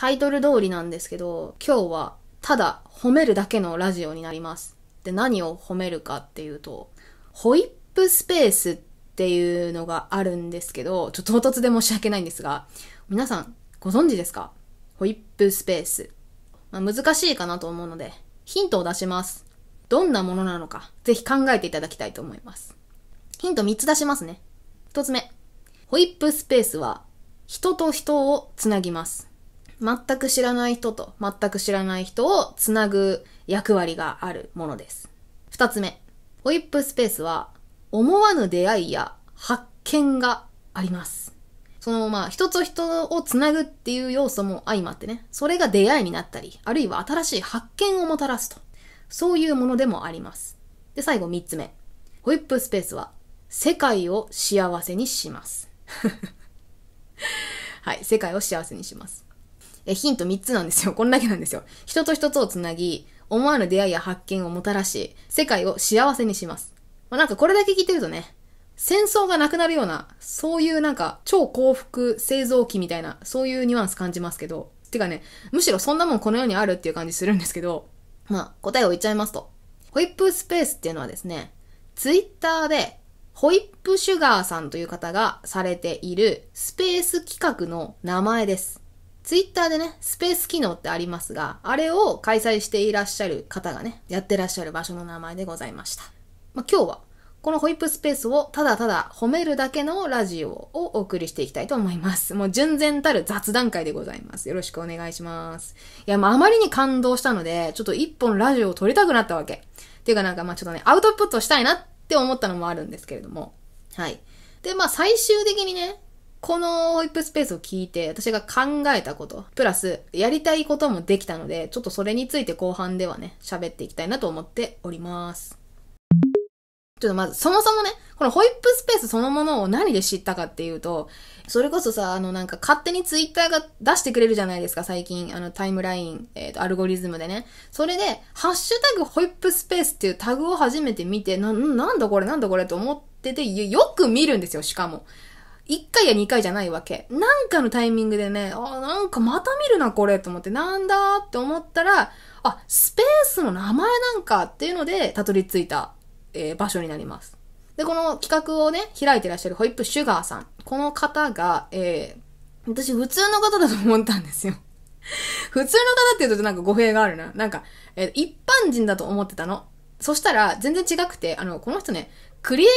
タイトル通りなんですけど、今日はただ褒めるだけのラジオになります。で、何を褒めるかっていうと、ホイップスペースっていうのがあるんですけど、ちょっと唐突で申し訳ないんですが、皆さんご存知ですかホイップスペース。まあ、難しいかなと思うので、ヒントを出します。どんなものなのか、ぜひ考えていただきたいと思います。ヒント3つ出しますね。1つ目。ホイップスペースは、人と人をつなぎます。全く知らない人と全く知らない人をつなぐ役割があるものです。二つ目。ホイップスペースは思わぬ出会いや発見があります。そのまあ人と人をつなぐっていう要素も相まってね、それが出会いになったり、あるいは新しい発見をもたらすと。そういうものでもあります。で、最後三つ目。ホイップスペースは世界を幸せにします。はい、世界を幸せにします。ヒント3つなんですよ。こんだけなんですよ。人と人とをつなぎ、思わぬ出会いや発見をもたらし、世界を幸せにします。まあ、なんかこれだけ聞いてるとね、戦争がなくなるような、そういうなんか超幸福製造機みたいな、そういうニュアンス感じますけど、てかね、むしろそんなもんこの世にあるっていう感じするんですけど、まあ答えを言っちゃいますと。ホイップスペースっていうのはですね、ツイッターでホイップシュガーさんという方がされているスペース企画の名前です。ツイッターでね、スペース機能ってありますが、あれを開催していらっしゃる方がね、やってらっしゃる場所の名前でございました。まあ、今日は、このホイップスペースをただただ褒めるだけのラジオをお送りしていきたいと思います。もう純然たる雑談会でございます。よろしくお願いします。いや、まあ、あまりに感動したので、ちょっと一本ラジオを撮りたくなったわけ。っていうかなんかまあちょっとね、アウトプットしたいなって思ったのもあるんですけれども。はい。で、まあ最終的にね、このホイップスペースを聞いて、私が考えたこと、プラス、やりたいこともできたので、ちょっとそれについて後半ではね、喋っていきたいなと思っております。ちょっとまず、そもそもね、このホイップスペースそのものを何で知ったかっていうと、それこそさ、あのなんか勝手にツイッターが出してくれるじゃないですか、最近。あのタイムライン、えっ、ー、と、アルゴリズムでね。それで、ハッシュタグホイップスペースっていうタグを初めて見て、な、なんだこれなんだこれと思ってて、よく見るんですよ、しかも。1回や2回じゃないわけ。なんかのタイミングでね、あ、なんかまた見るな、これ、と思って、なんだって思ったら、あ、スペースの名前なんかっていうので、たどり着いた、えー、場所になります。で、この企画をね、開いてらっしゃるホイップシュガーさん。この方が、えー、私普通の方だと思ったんですよ。普通の方って言うとなんか語弊があるな。なんか、えー、一般人だと思ってたの。そしたら、全然違くて、あの、この人ね、クリエイ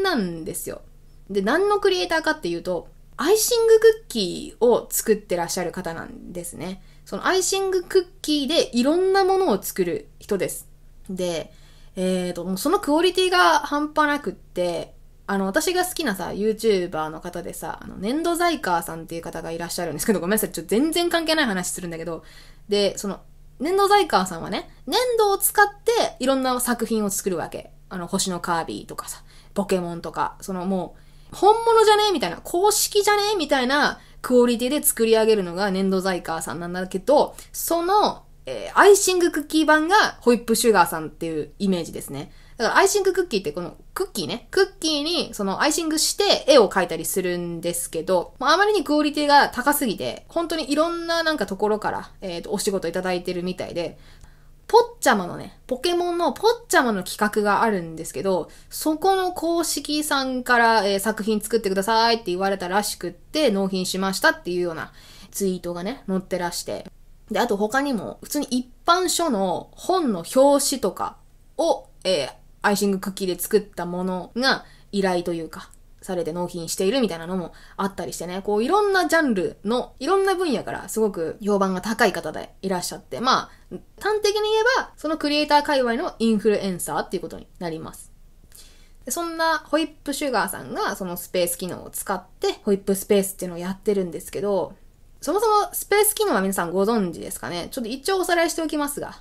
ターさんなんですよ。で、何のクリエイターかっていうと、アイシングクッキーを作ってらっしゃる方なんですね。そのアイシングクッキーでいろんなものを作る人です。で、えっ、ー、と、もうそのクオリティが半端なくって、あの、私が好きなさ、YouTuber の方でさ、あの、粘土イカーさんっていう方がいらっしゃるんですけど、ごめんなさい、ちょっと全然関係ない話するんだけど、で、その、粘土イカーさんはね、粘土を使っていろんな作品を作るわけ。あの、星のカービィとかさ、ポケモンとか、そのもう、本物じゃねみたいな、公式じゃねみたいなクオリティで作り上げるのが粘土細工さんなんだけど、その、えー、アイシングクッキー版がホイップシュガーさんっていうイメージですね。だからアイシングクッキーってこのクッキーね、クッキーにそのアイシングして絵を描いたりするんですけど、まあ、あまりにクオリティが高すぎて、本当にいろんななんかところから、えっ、ー、と、お仕事いただいてるみたいで、ポッチャマのね、ポケモンのポッチャマの企画があるんですけど、そこの公式さんから、えー、作品作ってくださいって言われたらしくって、納品しましたっていうようなツイートがね、載ってらして。で、あと他にも、普通に一般書の本の表紙とかを、えー、アイシングクッキーで作ったものが依頼というか、されて納品しているみたいなのもあったりしてね、こういろんなジャンルのいろんな分野からすごく評判が高い方でいらっしゃって、まあ、端的に言えば、そのクリエイター界隈のインフルエンサーっていうことになります。そんなホイップシュガーさんがそのスペース機能を使ってホイップスペースっていうのをやってるんですけど、そもそもスペース機能は皆さんご存知ですかねちょっと一応おさらいしておきますが、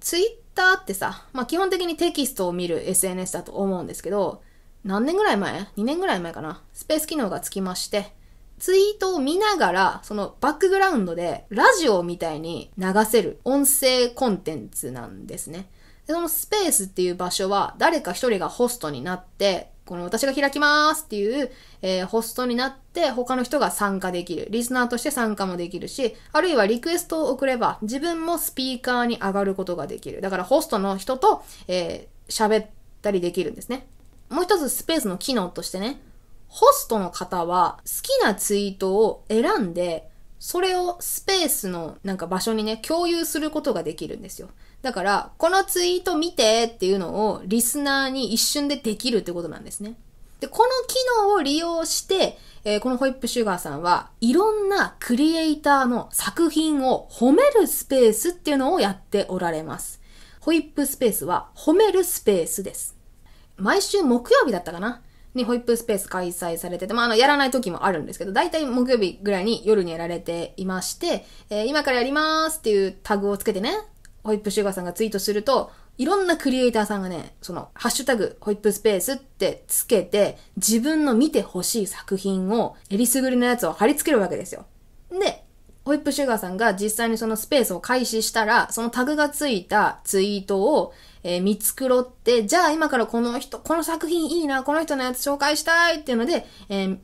ツイッターってさ、まあ基本的にテキストを見る SNS だと思うんですけど、何年ぐらい前 ?2 年ぐらい前かな。スペース機能がつきまして、ツイートを見ながら、そのバックグラウンドでラジオみたいに流せる音声コンテンツなんですね。でそのスペースっていう場所は誰か一人がホストになって、この私が開きますっていう、えー、ホストになって他の人が参加できる。リスナーとして参加もできるし、あるいはリクエストを送れば自分もスピーカーに上がることができる。だからホストの人と、えー、喋ったりできるんですね。もう一つスペースの機能としてね、ホストの方は好きなツイートを選んで、それをスペースのなんか場所にね、共有することができるんですよ。だから、このツイート見てっていうのをリスナーに一瞬でできるってことなんですね。で、この機能を利用して、えー、このホイップシュガーさんはいろんなクリエイターの作品を褒めるスペースっていうのをやっておられます。ホイップスペースは褒めるスペースです。毎週木曜日だったかなにホイップスペース開催されてて、まあ、あの、やらない時もあるんですけど、大体木曜日ぐらいに夜にやられていまして、えー、今からやりますっていうタグをつけてね、ホイップシュガーさんがツイートすると、いろんなクリエイターさんがね、その、ハッシュタグ、ホイップスペースってつけて、自分の見てほしい作品を、えりすぐりのやつを貼り付けるわけですよ。で、ホイップシュガーさんが実際にそのスペースを開始したら、そのタグがついたツイートを、えー、見繕って、じゃあ今からこの人、この作品いいな、この人のやつ紹介したいっていうので、えー、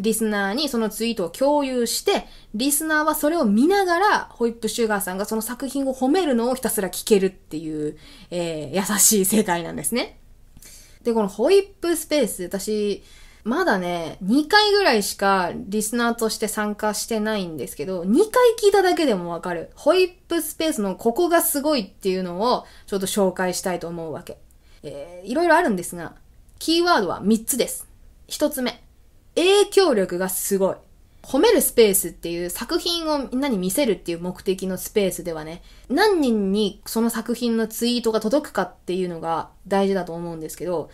リスナーにそのツイートを共有して、リスナーはそれを見ながら、ホイップシュガーさんがその作品を褒めるのをひたすら聞けるっていう、えー、優しい世界なんですね。で、このホイップスペース、私、まだね、2回ぐらいしかリスナーとして参加してないんですけど、2回聞いただけでもわかる。ホイップスペースのここがすごいっていうのをちょっと紹介したいと思うわけ。えー、いろいろあるんですが、キーワードは3つです。1つ目、影響力がすごい。褒めるスペースっていう作品をみんなに見せるっていう目的のスペースではね、何人にその作品のツイートが届くかっていうのが大事だと思うんですけど、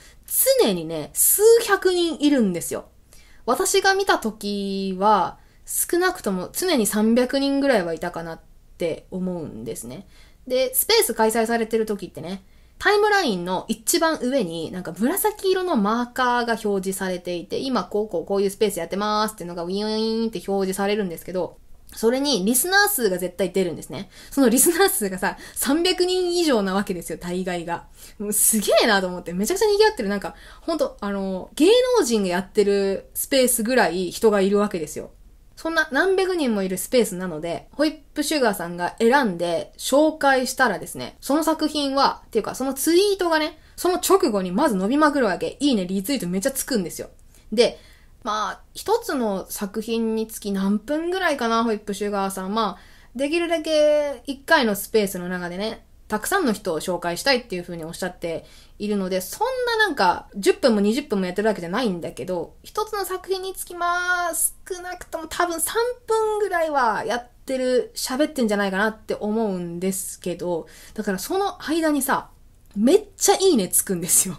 常にね、数百人いるんですよ。私が見た時は、少なくとも常に300人ぐらいはいたかなって思うんですね。で、スペース開催されてる時ってね、タイムラインの一番上になんか紫色のマーカーが表示されていて、今こうこうこういうスペースやってますっていうのがウィーンって表示されるんですけど、それにリスナー数が絶対出るんですね。そのリスナー数がさ、300人以上なわけですよ、大概が。もうすげえなと思って、めちゃくちゃ賑わってる。なんか、ほんと、あの、芸能人がやってるスペースぐらい人がいるわけですよ。そんな何百人もいるスペースなので、ホイップシュガーさんが選んで紹介したらですね、その作品は、っていうかそのツイートがね、その直後にまず伸びまくるわけ。いいね、リツイートめっちゃつくんですよ。で、まあ、一つの作品につき何分ぐらいかな、ホイップシュガーさん。まあ、できるだけ一回のスペースの中でね、たくさんの人を紹介したいっていうふうにおっしゃっているので、そんななんか、10分も20分もやってるわけじゃないんだけど、一つの作品につきまーす。少なくとも多分3分ぐらいはやってる、喋ってんじゃないかなって思うんですけど、だからその間にさ、めっちゃいいねつくんですよ。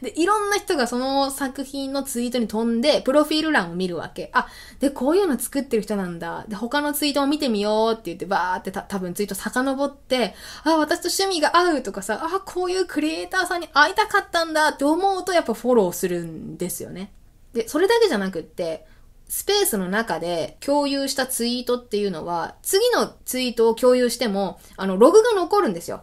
で、いろんな人がその作品のツイートに飛んで、プロフィール欄を見るわけ。あ、で、こういうの作ってる人なんだ。で、他のツイートも見てみようって言って、バーってた多分ツイート遡って、あ、私と趣味が合うとかさ、あ、こういうクリエイターさんに会いたかったんだって思うと、やっぱフォローするんですよね。で、それだけじゃなくって、スペースの中で共有したツイートっていうのは、次のツイートを共有しても、あの、ログが残るんですよ。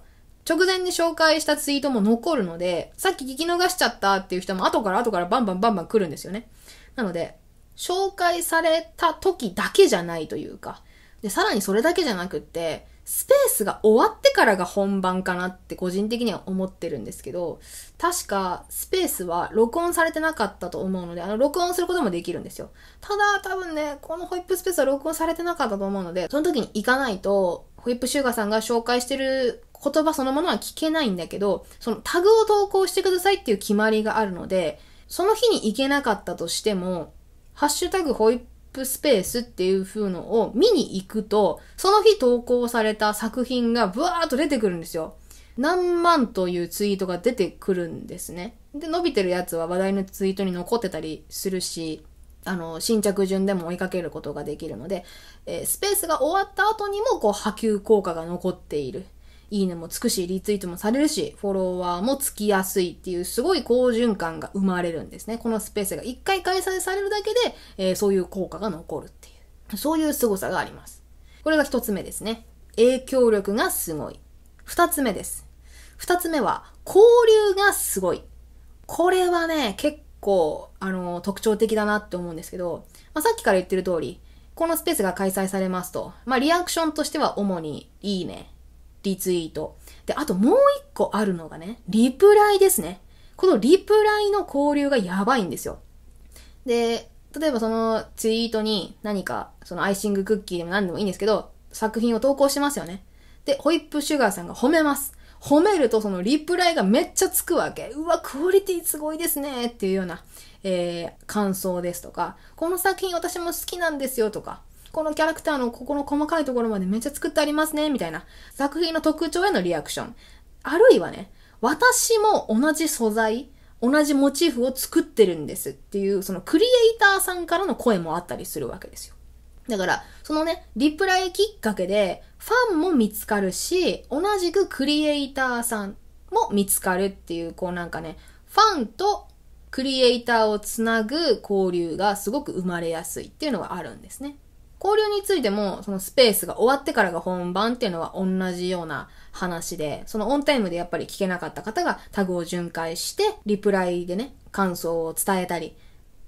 直前に紹介したツイートも残るので、さっき聞き逃しちゃったっていう人も後から後からバンバンバンバン来るんですよね。なので、紹介された時だけじゃないというか、で、さらにそれだけじゃなくって、スペースが終わってからが本番かなって個人的には思ってるんですけど、確かスペースは録音されてなかったと思うので、あの、録音することもできるんですよ。ただ、多分ね、このホイップスペースは録音されてなかったと思うので、その時に行かないと、ホイップシューガーさんが紹介してる言葉そのものは聞けないんだけど、そのタグを投稿してくださいっていう決まりがあるので、その日に行けなかったとしても、ハッシュタグホイップスペースっていう風のを見に行くと、その日投稿された作品がブワーっと出てくるんですよ。何万というツイートが出てくるんですね。で、伸びてるやつは話題のツイートに残ってたりするし、あの、新着順でも追いかけることができるので、えー、スペースが終わった後にも、こう、波及効果が残っている。いいねもつくし、リツイートもされるし、フォロワーもつきやすいっていう、すごい好循環が生まれるんですね。このスペースが一回開催されるだけで、えー、そういう効果が残るっていう。そういう凄さがあります。これが一つ目ですね。影響力がすごい。二つ目です。二つ目は、交流がすごい。これはね、結構、あの特徴的だなって思うんですけど、まあ、さっきから言ってる通り、このスペースが開催されますと、まあ、リアクションとしては主に、いいね、リツイート。で、あともう一個あるのがね、リプライですね。このリプライの交流がやばいんですよ。で、例えばそのツイートに何か、そのアイシングクッキーでも何でもいいんですけど、作品を投稿しますよね。で、ホイップシュガーさんが褒めます。褒めるとそのリプライがめっちゃつくわけ。うわ、クオリティすごいですねっていうような、えー、感想ですとか、この作品私も好きなんですよとか、このキャラクターのここの細かいところまでめっちゃ作ってありますね、みたいな。作品の特徴へのリアクション。あるいはね、私も同じ素材、同じモチーフを作ってるんですっていう、そのクリエイターさんからの声もあったりするわけですよ。だから、そのね、リプライきっかけで、ファンも見つかるし、同じくクリエイターさんも見つかるっていう、こうなんかね、ファンとクリエイターをつなぐ交流がすごく生まれやすいっていうのがあるんですね。交流についても、そのスペースが終わってからが本番っていうのは同じような話で、そのオンタイムでやっぱり聞けなかった方がタグを巡回して、リプライでね、感想を伝えたり、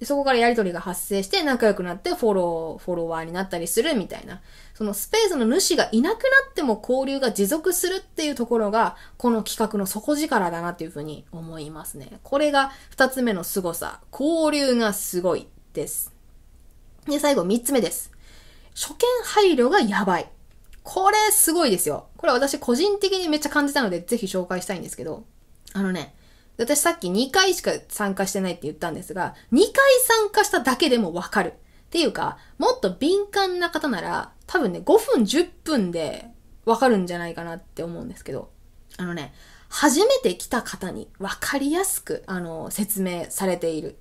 そこからやりとりが発生して仲良くなってフォロー、フォロワーになったりするみたいな。そのスペースの主がいなくなっても交流が持続するっていうところが、この企画の底力だなっていうふうに思いますね。これが二つ目の凄さ。交流がすごいです。で、最後三つ目です。初見配慮がやばい。これすごいですよ。これ私個人的にめっちゃ感じたので、ぜひ紹介したいんですけど、あのね、私さっき2回しか参加してないって言ったんですが、2回参加しただけでもわかる。っていうか、もっと敏感な方なら、多分ね、5分、10分でわかるんじゃないかなって思うんですけど、あのね、初めて来た方にわかりやすく、あの、説明されている。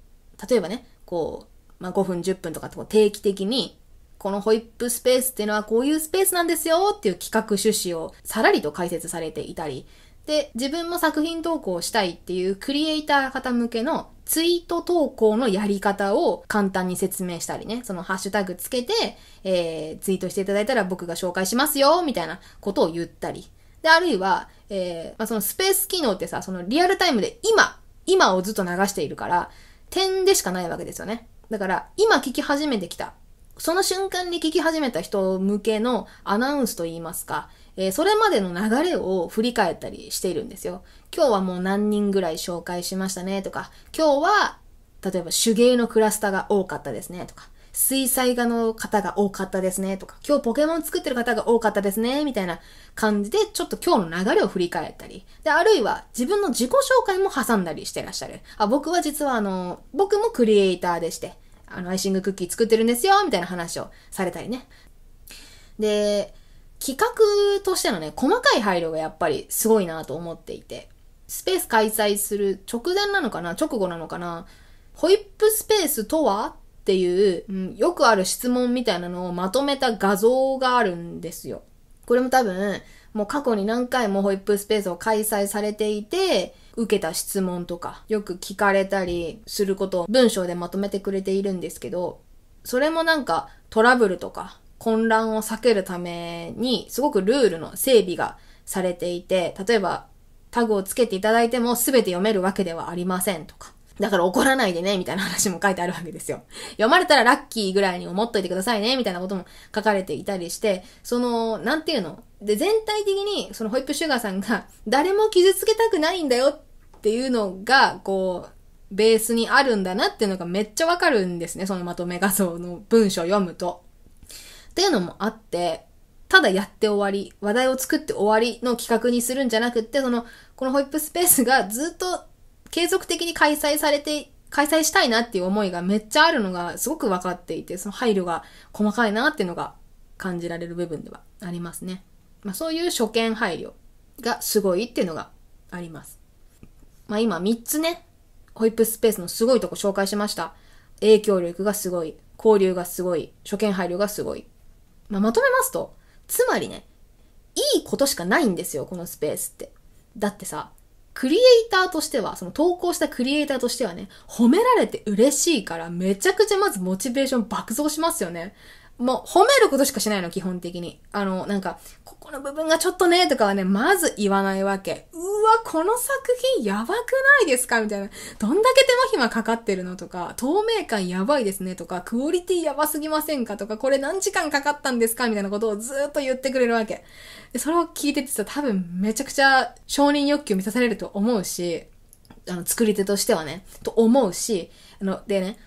例えばね、こう、まあ、5分、10分とか定期的にこのホイップスペースっていうのはこういうスペースなんですよっていう企画趣旨をさらりと解説されていたり、で、自分も作品投稿したいっていうクリエイター方向けのツイート投稿のやり方を簡単に説明したりね、そのハッシュタグつけて、えー、ツイートしていただいたら僕が紹介しますよ、みたいなことを言ったり。で、あるいは、えー、まあ、そのスペース機能ってさ、そのリアルタイムで今、今をずっと流しているから、点でしかないわけですよね。だから、今聞き始めてきたその瞬間に聞き始めた人向けのアナウンスといいますか、えー、それまでの流れを振り返ったりしているんですよ。今日はもう何人ぐらい紹介しましたねとか、今日は、例えば手芸のクラスターが多かったですねとか、水彩画の方が多かったですねとか、今日ポケモン作ってる方が多かったですね、みたいな感じで、ちょっと今日の流れを振り返ったり、で、あるいは自分の自己紹介も挟んだりしてらっしゃる。あ、僕は実はあの、僕もクリエイターでして、あの、アイシングクッキー作ってるんですよみたいな話をされたりね。で、企画としてのね、細かい配慮がやっぱりすごいなと思っていて、スペース開催する直前なのかな直後なのかなホイップスペースとはっていう、うん、よくある質問みたいなのをまとめた画像があるんですよ。これも多分、もう過去に何回もホイップスペースを開催されていて、受けた質問とか、よく聞かれたりすることを文章でまとめてくれているんですけど、それもなんかトラブルとか混乱を避けるために、すごくルールの整備がされていて、例えばタグをつけていただいても全て読めるわけではありませんとか。だから怒らないでね、みたいな話も書いてあるわけですよ。読まれたらラッキーぐらいに思っといてくださいね、みたいなことも書かれていたりして、その、なんていうので、全体的に、そのホイップシュガーさんが、誰も傷つけたくないんだよっっていうのが、こう、ベースにあるんだなっていうのがめっちゃわかるんですね。そのまとめ画像の文章を読むと。っていうのもあって、ただやって終わり、話題を作って終わりの企画にするんじゃなくって、その、このホイップスペースがずっと継続的に開催されて、開催したいなっていう思いがめっちゃあるのがすごく分かっていて、その配慮が細かいなっていうのが感じられる部分ではありますね。まあそういう初見配慮がすごいっていうのがあります。まあ今3つね、ホイップスペースのすごいとこ紹介しました。影響力がすごい、交流がすごい、初見配慮がすごい。まあ、まとめますと、つまりね、いいことしかないんですよ、このスペースって。だってさ、クリエイターとしては、その投稿したクリエイターとしてはね、褒められて嬉しいから、めちゃくちゃまずモチベーション爆増しますよね。もう褒めることしかしないの、基本的に。あの、なんか、ここの部分がちょっとね、とかはね、まず言わないわけ。うわ、この作品やばくないですかみたいな。どんだけ手間暇かかってるのとか、透明感やばいですねとか、クオリティやばすぎませんかとか、これ何時間かかったんですかみたいなことをずっと言ってくれるわけ。で、それを聞いててさ、多分めちゃくちゃ承認欲求満たされると思うし、あの、作り手としてはね、と思うし、あの、でね、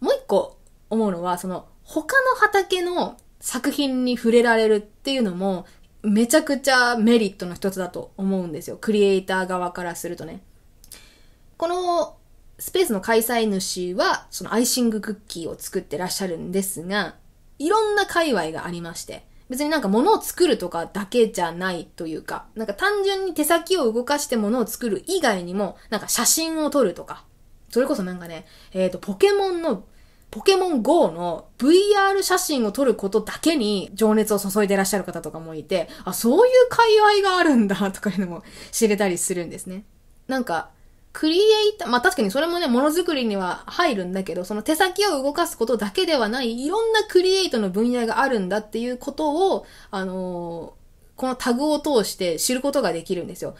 もう一個思うのは、その、他の畑の作品に触れられるっていうのも、めちゃくちゃメリットの一つだと思うんですよ。クリエイター側からするとね。このスペースの開催主は、そのアイシングクッキーを作ってらっしゃるんですが、いろんな界隈がありまして、別になんか物を作るとかだけじゃないというか、なんか単純に手先を動かして物を作る以外にも、なんか写真を撮るとか、それこそなんかね、えっ、ー、と、ポケモンのポケモン GO の VR 写真を撮ることだけに情熱を注いでいらっしゃる方とかもいて、あ、そういう界隈があるんだとかいうのも知れたりするんですね。なんか、クリエイター、まあ確かにそれもね、ものづくりには入るんだけど、その手先を動かすことだけではない、いろんなクリエイトの分野があるんだっていうことを、あのーこのタグを通して知ることができるんですよ。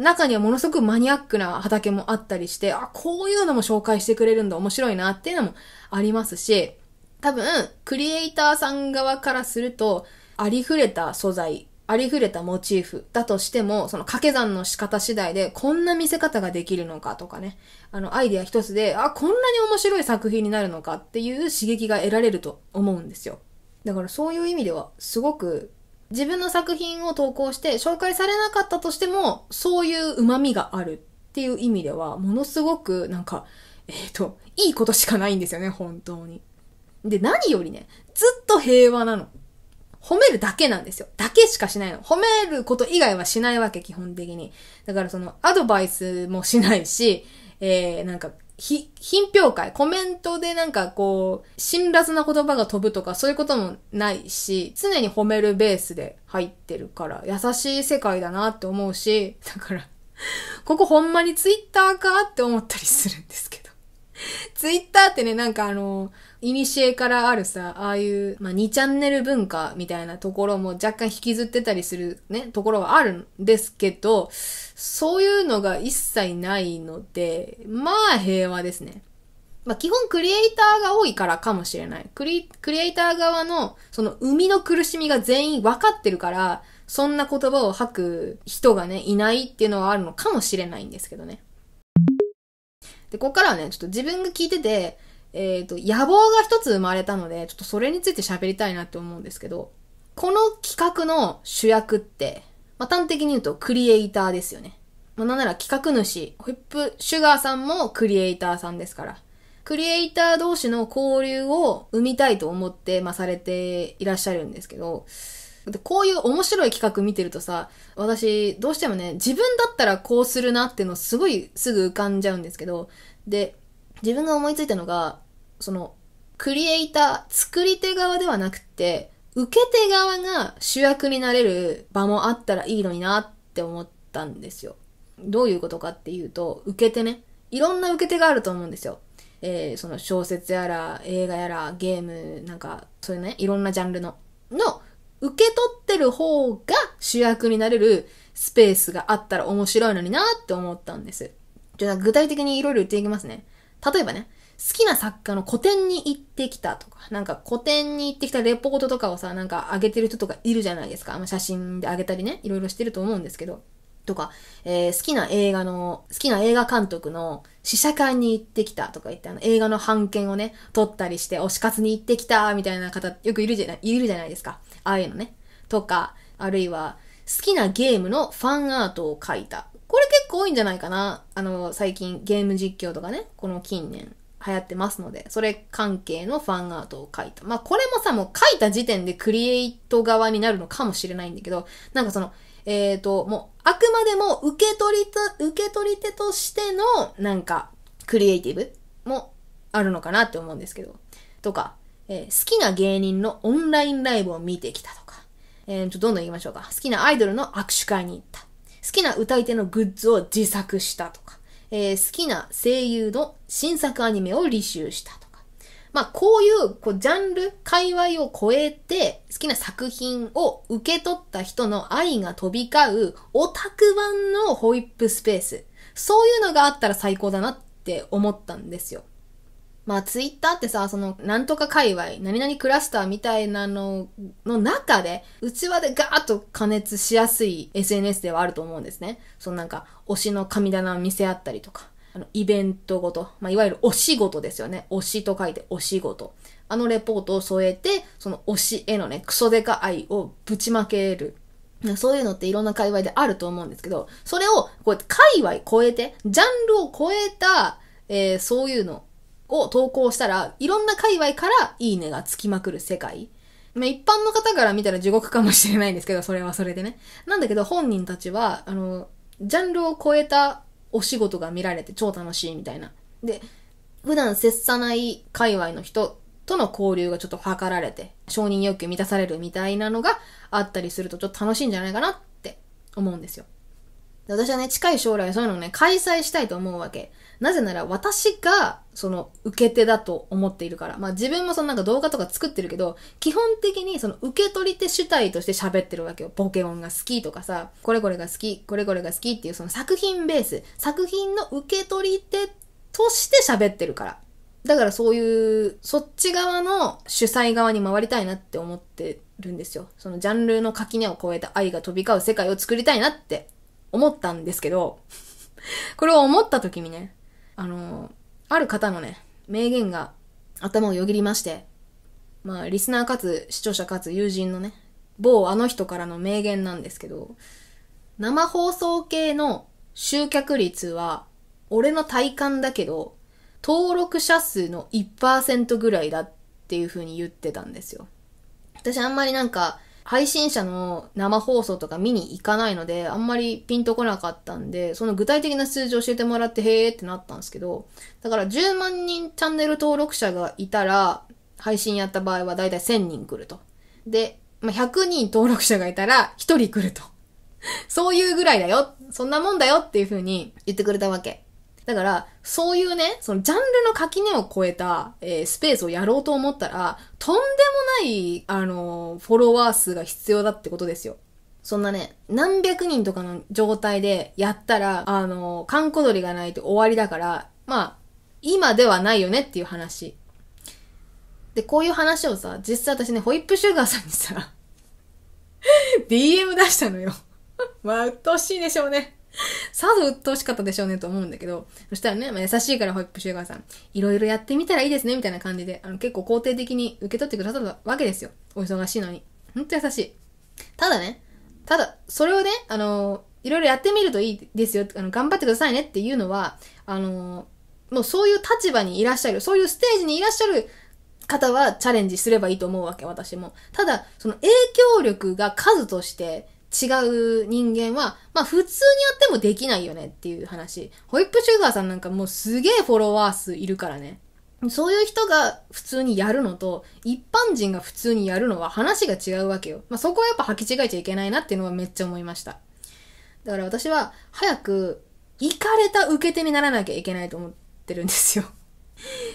中にはものすごくマニアックな畑もあったりして、あ、こういうのも紹介してくれるんだ、面白いなっていうのもありますし、多分、クリエイターさん側からすると、ありふれた素材、ありふれたモチーフだとしても、その掛け算の仕方次第で、こんな見せ方ができるのかとかね、あの、アイデア一つで、あ、こんなに面白い作品になるのかっていう刺激が得られると思うんですよ。だからそういう意味では、すごく自分の作品を投稿して紹介されなかったとしても、そういう旨味があるっていう意味では、ものすごくなんか、えっ、ー、と、いいことしかないんですよね、本当に。で、何よりね、ずっと平和なの。褒めるだけなんですよ。だけしかしないの。褒めること以外はしないわけ、基本的に。だからその、アドバイスもしないし、えー、なんか、ひ、品評会、コメントでなんかこう、辛辣な言葉が飛ぶとかそういうこともないし、常に褒めるベースで入ってるから、優しい世界だなって思うし、だからここほんまにツイッターかって思ったりするんですけどツイッターってね、なんかあの、いにしえからあるさ、ああいう、まあ、2チャンネル文化みたいなところも若干引きずってたりするね、ところはあるんですけど、そういうのが一切ないので、まあ平和ですね。まあ、基本クリエイターが多いからかもしれない。クリ、クリエイター側の、その、生みの苦しみが全員分かってるから、そんな言葉を吐く人がね、いないっていうのはあるのかもしれないんですけどね。で、ここからはね、ちょっと自分が聞いてて、えっ、ー、と、野望が一つ生まれたので、ちょっとそれについて喋りたいなって思うんですけど、この企画の主役って、まあ、端的に言うとクリエイターですよね。まあ、なんなら企画主、ホイップシュガーさんもクリエイターさんですから。クリエイター同士の交流を生みたいと思って、まあ、されていらっしゃるんですけど、こういう面白い企画見てるとさ、私、どうしてもね、自分だったらこうするなっていうのすごいすぐ浮かんじゃうんですけど、で、自分が思いついたのが、その、クリエイター、作り手側ではなくて、受け手側が主役になれる場もあったらいいのになって思ったんですよ。どういうことかっていうと、受け手ね。いろんな受け手があると思うんですよ。えー、その小説やら、映画やら、ゲーム、なんか、そういうね、いろんなジャンルの。の受け取ってる方が主役になれるスペースがあったら面白いのになって思ったんです。じゃあ具体的にいろいろ言っていきますね。例えばね、好きな作家の個展に行ってきたとか、なんか古典に行ってきたレポートとかをさ、なんか上げてる人とかいるじゃないですか。まあ、写真で上げたりね、いろいろしてると思うんですけど、とか、えー、好きな映画の、好きな映画監督の試写会に行ってきたとか言って、あの、映画の版権をね、取ったりして、推し活に行ってきた、みたいな方、よくいるじゃない、いるじゃないですか。ああいうのね。とか、あるいは、好きなゲームのファンアートを書いた。これ結構多いんじゃないかな。あの、最近ゲーム実況とかね、この近年流行ってますので、それ関係のファンアートを書いた。まあ、これもさ、もう書いた時点でクリエイト側になるのかもしれないんだけど、なんかその、えっ、ー、と、もう、あくまでも受け取り受け取り手としての、なんか、クリエイティブもあるのかなって思うんですけど。とか、えー、好きな芸人のオンラインライブを見てきたとか、えー、ちょどんどん行きましょうか。好きなアイドルの握手会に行った。好きな歌い手のグッズを自作したとか、えー、好きな声優の新作アニメを履修したとまあ、こういう、こう、ジャンル、界隈を超えて、好きな作品を受け取った人の愛が飛び交う、オタク版のホイップスペース。そういうのがあったら最高だなって思ったんですよ。まあ、ツイッターってさ、その、なんとか界隈、何々クラスターみたいなの、の中で、ちわでガーッと加熱しやすい SNS ではあると思うんですね。そのなんか、推しの神棚を見せ合ったりとか。あの、イベントごと、まあ、いわゆるお仕事ですよね。推しと書いてお仕事。あのレポートを添えて、その推しへのね、クソデカ愛をぶちまける。そういうのっていろんな界隈であると思うんですけど、それを、こうやって界隈超えて、ジャンルを超えた、えー、そういうのを投稿したら、いろんな界隈からいいねがつきまくる世界。まあ、一般の方から見たら地獄かもしれないんですけど、それはそれでね。なんだけど本人たちは、あの、ジャンルを超えたお仕事が見られて超楽しいみたいな。で、普段接さない界隈の人との交流がちょっと図られて、承認欲求満たされるみたいなのがあったりするとちょっと楽しいんじゃないかなって思うんですよ。私はね、近い将来そういうのをね、開催したいと思うわけ。なぜなら私が、その、受け手だと思っているから。まあ自分もそのなんか動画とか作ってるけど、基本的にその受け取り手主体として喋ってるわけよ。ポケモンが好きとかさ、これこれが好き、これこれが好きっていうその作品ベース、作品の受け取り手として喋ってるから。だからそういう、そっち側の主催側に回りたいなって思ってるんですよ。そのジャンルの垣根を超えた愛が飛び交う世界を作りたいなって思ったんですけど、これを思った時にね、あの、ある方のね、名言が頭をよぎりまして、まあ、リスナーかつ視聴者かつ友人のね、某あの人からの名言なんですけど、生放送系の集客率は、俺の体感だけど、登録者数の1%ぐらいだっていう風に言ってたんですよ。私あんまりなんか、配信者の生放送とか見に行かないので、あんまりピンとこなかったんで、その具体的な数字を教えてもらって、へーってなったんですけど、だから10万人チャンネル登録者がいたら、配信やった場合はだいたい1000人来ると。で、まあ、100人登録者がいたら1人来ると。そういうぐらいだよ。そんなもんだよっていう風に言ってくれたわけ。だから、そういうね、そのジャンルの垣根を超えた、えー、スペースをやろうと思ったら、とんでもない、あのー、フォロワー数が必要だってことですよ。そんなね、何百人とかの状態でやったら、あのー、観光鳥がないと終わりだから、まあ、今ではないよねっていう話。で、こういう話をさ、実際私ね、ホイップシュガーさんにさ、DM 出したのよ。まあ、鬱陶しいでしょうね。さぞ鬱陶しかったでしょうねと思うんだけど、そしたらね、まあ、優しいからホイップシュガーさん、いろいろやってみたらいいですね、みたいな感じで、あの、結構肯定的に受け取ってくださったわけですよ。お忙しいのに。ほんと優しい。ただね、ただ、それをね、あの、いろいろやってみるといいですよ、あの、頑張ってくださいねっていうのは、あの、もうそういう立場にいらっしゃる、そういうステージにいらっしゃる方はチャレンジすればいいと思うわけ、私も。ただ、その影響力が数として、違う人間は、まあ普通にやってもできないよねっていう話。ホイップシュガーさんなんかもうすげえフォロワー数いるからね。そういう人が普通にやるのと、一般人が普通にやるのは話が違うわけよ。まあ、そこはやっぱ履き違えちゃいけないなっていうのはめっちゃ思いました。だから私は、早く、行かれた受け手にならなきゃいけないと思ってるんですよ。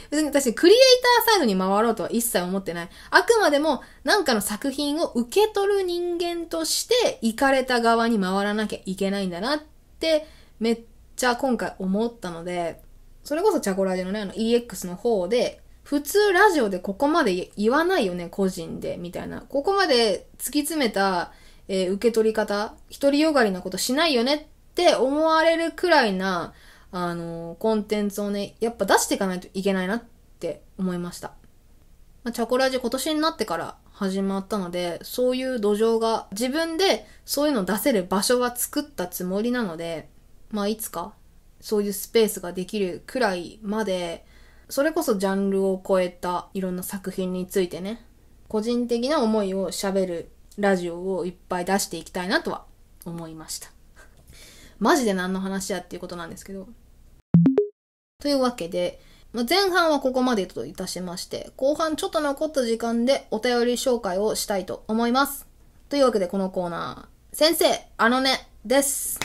別 に私、クリエイターサイドに回ろうとは一切思ってない。あくまでも、なんかの作品を受け取る人間として、行かれた側に回らなきゃいけないんだなって、めっちゃ今回思ったので、それこそチャコラジのね、あの EX の方で、普通ラジオでここまで言わないよね、個人で、みたいな。ここまで突き詰めた、えー、受け取り方、独りよがりなことしないよねって思われるくらいな、あの、コンテンツをね、やっぱ出していかないといけないなって思いました。まあ、チャコラジ今年になってから始まったので、そういう土壌が、自分でそういうの出せる場所は作ったつもりなので、まあいつかそういうスペースができるくらいまで、それこそジャンルを超えたいろんな作品についてね、個人的な思いを喋るラジオをいっぱい出していきたいなとは思いました。マジで何の話やっていうことなんですけど。というわけで、まあ、前半はここまでといたしまして、後半ちょっと残った時間でお便り紹介をしたいと思います。というわけでこのコーナー、先生、あのね、です。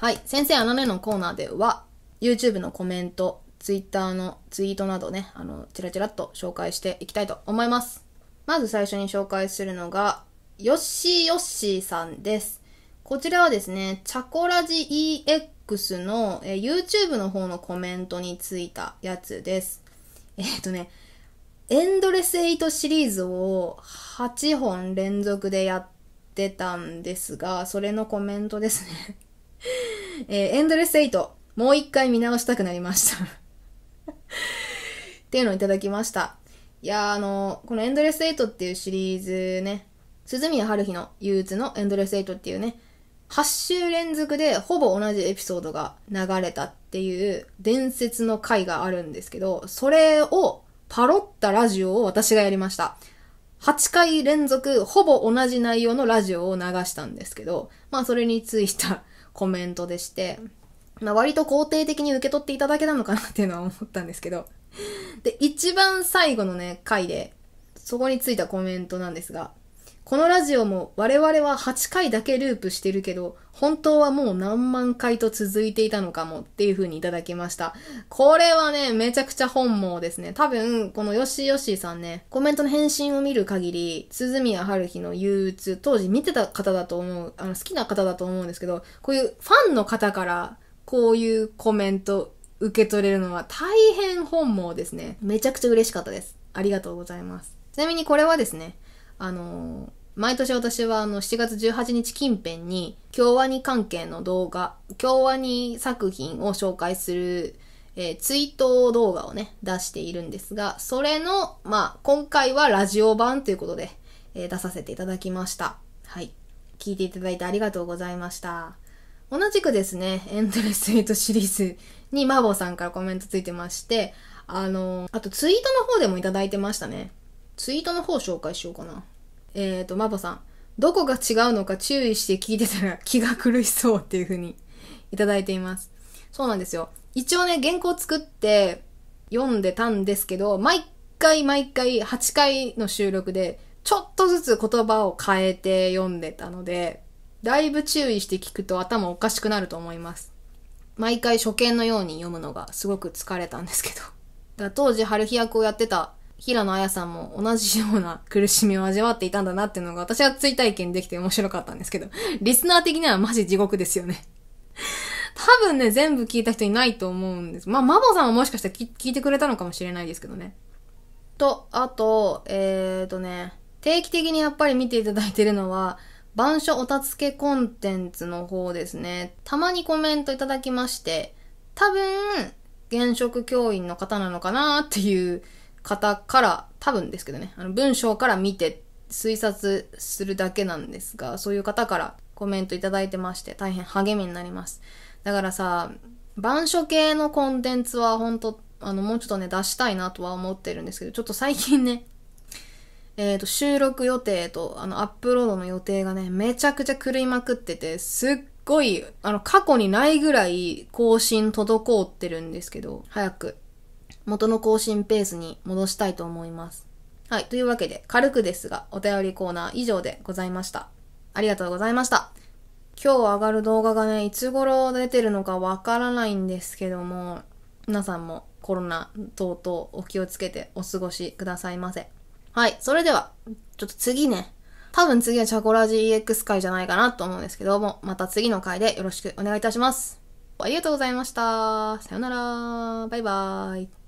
はい、先生、あのねのコーナーでは、YouTube のコメント、Twitter のツイートなどね、あの、チラチラっと紹介していきたいと思います。まず最初に紹介するのが、ヨッシーヨッシーさんです。こちらはですね、チャコラジ EX の、えー、YouTube の方のコメントについたやつです。えー、っ、とね、エンドレス8シリーズを8本連続でやってたんですが、それのコメントですね。えー、エンドレス8、もう一回見直したくなりました っていうのをいただきました。いやあの、このエンドレス8っていうシリーズね、鈴宮春日の憂鬱のエンドレス8っていうね、8週連続でほぼ同じエピソードが流れたっていう伝説の回があるんですけど、それをパロッたラジオを私がやりました。8回連続ほぼ同じ内容のラジオを流したんですけど、まあそれについたコメントでして、まあ割と肯定的に受け取っていただけたのかなっていうのは思ったんですけど、で、一番最後のね、回で、そこについたコメントなんですが、このラジオも我々は8回だけループしてるけど、本当はもう何万回と続いていたのかもっていう風にいただきました。これはね、めちゃくちゃ本望ですね。多分、このヨシヨシさんね、コメントの返信を見る限り、鈴宮春日の憂鬱、当時見てた方だと思う、あの、好きな方だと思うんですけど、こういうファンの方からこういうコメント受け取れるのは大変本望ですね。めちゃくちゃ嬉しかったです。ありがとうございます。ちなみにこれはですね、あのー毎年私はあの7月18日近辺に京アニ関係の動画、京アニ作品を紹介する、えー、ツイート動画をね、出しているんですが、それの、まあ、今回はラジオ版ということで、えー、出させていただきました。はい。聞いていただいてありがとうございました。同じくですね、エントレスエイトシリーズにマーボーさんからコメントついてまして、あのー、あとツイートの方でもいただいてましたね。ツイートの方紹介しようかな。えっ、ー、と、マボさん。どこが違うのか注意して聞いてたら 気が苦しそうっていう風に いただいています。そうなんですよ。一応ね、原稿作って読んでたんですけど、毎回毎回8回の収録で、ちょっとずつ言葉を変えて読んでたので、だいぶ注意して聞くと頭おかしくなると思います。毎回初見のように読むのがすごく疲れたんですけど。だ当時、春日役をやってた平野綾さんも同じような苦しみを味わっていたんだなっていうのが私は追体験できて面白かったんですけど、リスナー的にはマジ地獄ですよね。多分ね、全部聞いた人いないと思うんです。まあ、マボさんはもしかしたら聞いてくれたのかもしれないですけどね。と、あと、えーとね、定期的にやっぱり見ていただいてるのは、板書お助けコンテンツの方ですね。たまにコメントいただきまして、多分、現職教員の方なのかなっていう方から多分ですけどねあの文章から見て推察するだけなんですがそういう方からコメントいただいてまして大変励みになりますだからさ板書系のコンテンツは本当あのもうちょっとね出したいなとは思ってるんですけどちょっと最近ね えっ、ー、と収録予定とあのアップロードの予定がねめちゃくちゃ狂いまくっててすっすっごい、あの、過去にないぐらい更新滞ってるんですけど、早く元の更新ペースに戻したいと思います。はい。というわけで、軽くですが、お便りコーナー以上でございました。ありがとうございました。今日上がる動画がね、いつ頃出てるのかわからないんですけども、皆さんもコロナ等々お気をつけてお過ごしくださいませ。はい。それでは、ちょっと次ね、多分次はチャコラジ EX 回じゃないかなと思うんですけども、また次の回でよろしくお願いいたします。ありがとうございました。さよなら。バイバーイ。